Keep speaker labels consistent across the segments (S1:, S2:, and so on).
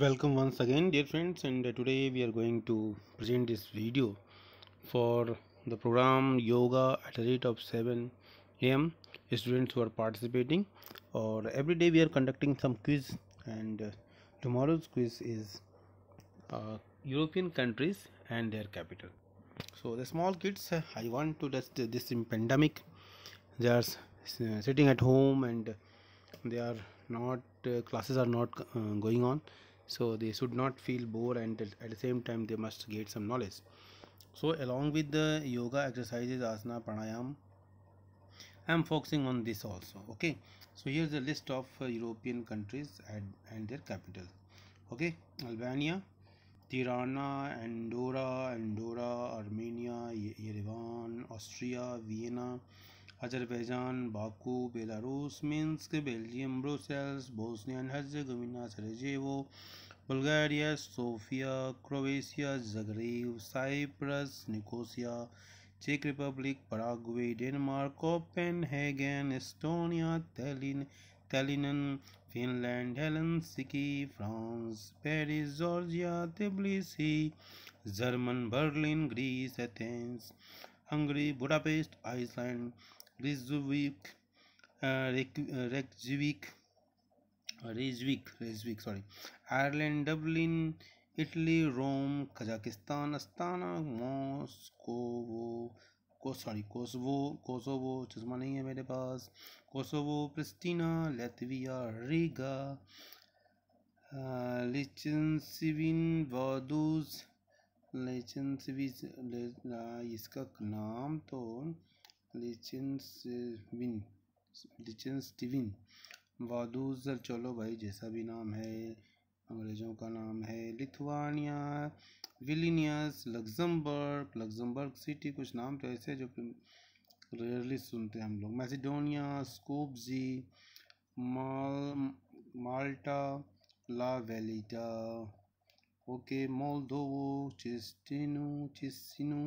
S1: welcome once again dear friends and uh, today we are going to present this video for the program yoga at a rate of 7 am students who are participating or every day we are conducting some quiz and uh, tomorrow's quiz is uh, european countries and their capital so the small kids uh, i want to test this in pandemic they are uh, sitting at home and they are not uh, classes are not going on so they should not feel bored and at the same time they must get some knowledge so along with the yoga exercises asana pranayam i am focusing on this also okay so here's a list of uh, european countries and, and their capitals okay albania tirana andorra andorra armenia yerevan austria vienna Azerbaijan Baku Belarus Minsk Belgium Brussels Bosnian Herzegovina Sarajevo Bulgaria Sofia Croatia Zagreb Cyprus Nicosia चेक Republic Prague Denmark Copenhagen Estonia Tallinn Tallinn Finland Helsinki France Paris Georgia Tbilisi German Berlin Greece Athens Hungary Budapest Iceland Reykjavik Reykjavik Reykjavik sorry Ireland Dublin Italy Rome Kazakhstan Astana मॉस्कोवो को sorry Kosovo Kosovo चश्मा नहीं है मेरे पास Kosovo प्रिस्टीना लेतविया रिगा लिचिन वादूज लिचिन इसका नाम तो लिचिन वादूजर चलो भाई जैसा भी नाम है अंग्रेज़ों का नाम है Lithuania Vilnius Luxembourg Luxembourg city कुछ नाम तो ऐसे जो कि रेयरली सुनते हैं हम लोग मैसिडोनिया स्कोपजी माल Malta Valletta okay Moldova Chisinau Chisinau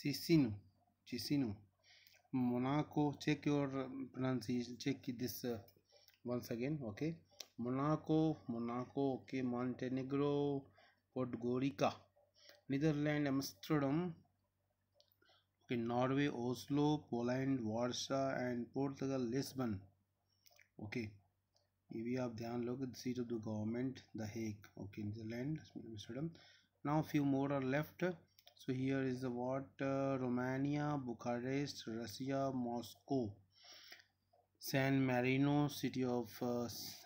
S1: Chisinau Chisinau Monaco. Check your pronunciation. Check this uh, once again. Okay, Monaco, Monaco. Okay, Montenegro, Podgorica, Netherlands, Amsterdam. Okay, Norway, Oslo, Poland, Warsaw, and Portugal, Lisbon. Okay. ये भी आप ध्यान लोगे seat of the government the Hague okay Netherland Amsterdam now few more are left so here is the what uh, romania bucharest russia moscow san marino city of uh,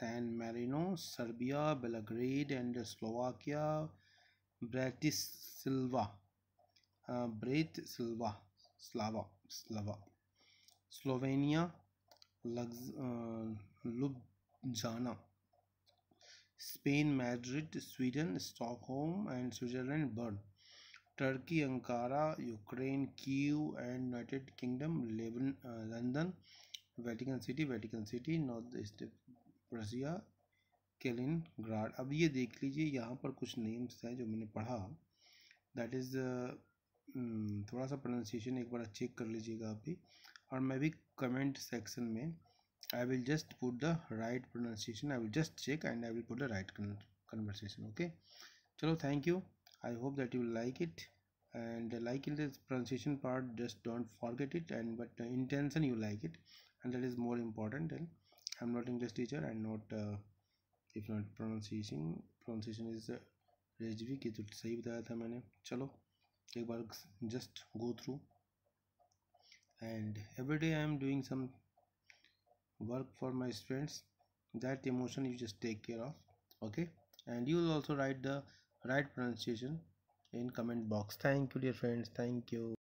S1: san marino serbia belgrade and slovakia bratislava uh, bratislava slava slava slovenia Lux, uh, ljubljana spain madrid sweden stockholm and switzerland bern Turkey Ankara Ukraine Kiev and United Kingdom लेबन London Vatican City Vatican City north east Russia Kaliningrad अब ये देख लीजिए यहाँ पर कुछ names हैं जो मैंने पढ़ा दैट इज़ थोड़ा सा प्रोनाउंसिएशन एक बार चेक कर लीजिएगा आप भी और मैं भी कमेंट सेक्शन में I will just put the right pronunciation I will just check and I will put the right conversation okay चलो thank you i hope that you like it and like in this pronunciation part just don't forget it and but intention you like it and that is more important and i'm not english teacher and not uh, if not pronunciation pronunciation is uh, rajvi ki to sahi bataya tha maine chalo ek bar just go through and every day i am doing some work for my students that emotion you just take care of okay and you will also write the right pronunciation in comment box thank you dear friends thank you